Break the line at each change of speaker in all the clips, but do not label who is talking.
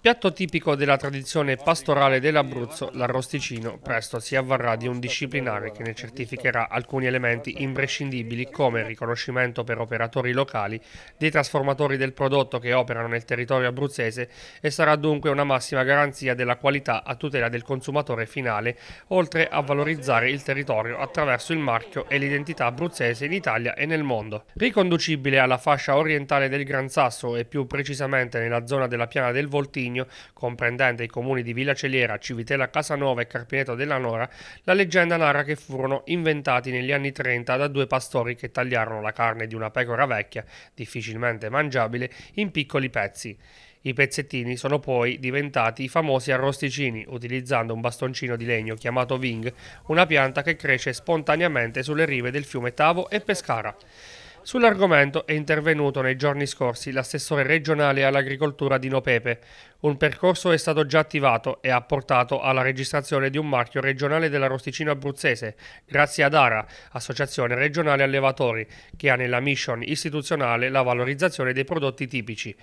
Piatto tipico della tradizione pastorale dell'Abruzzo, l'arrosticino presto si avvarrà di un disciplinare che ne certificherà alcuni elementi imprescindibili come il riconoscimento per operatori locali dei trasformatori del prodotto che operano nel territorio abruzzese e sarà dunque una massima garanzia della qualità a tutela del consumatore finale, oltre a valorizzare il territorio attraverso il marchio e l'identità abruzzese in Italia e nel mondo. Riconducibile alla fascia orientale del Gran Sasso e più precisamente nella zona della piana del del Voltigno, comprendente i comuni di Villa Celiera, Civitella Casanova e Carpineto della Nora, la leggenda narra che furono inventati negli anni 30 da due pastori che tagliarono la carne di una pecora vecchia, difficilmente mangiabile, in piccoli pezzi. I pezzettini sono poi diventati i famosi arrosticini, utilizzando un bastoncino di legno chiamato ving, una pianta che cresce spontaneamente sulle rive del fiume Tavo e Pescara. Sull'argomento è intervenuto nei giorni scorsi l'assessore regionale all'agricoltura Dino Pepe. Un percorso è stato già attivato e ha portato alla registrazione di un marchio regionale della Rosticino abruzzese, grazie ad ARA, Associazione Regionale Allevatori, che ha nella mission istituzionale la valorizzazione dei prodotti tipici.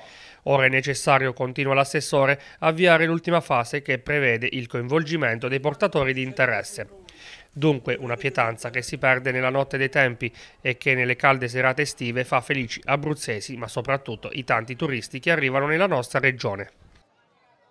Ora è necessario, continua l'assessore, avviare l'ultima fase che prevede il coinvolgimento dei portatori di interesse. Dunque una pietanza che si perde nella notte dei tempi e che nelle calde serate estive fa felici abruzzesi ma soprattutto i tanti turisti che arrivano nella nostra regione.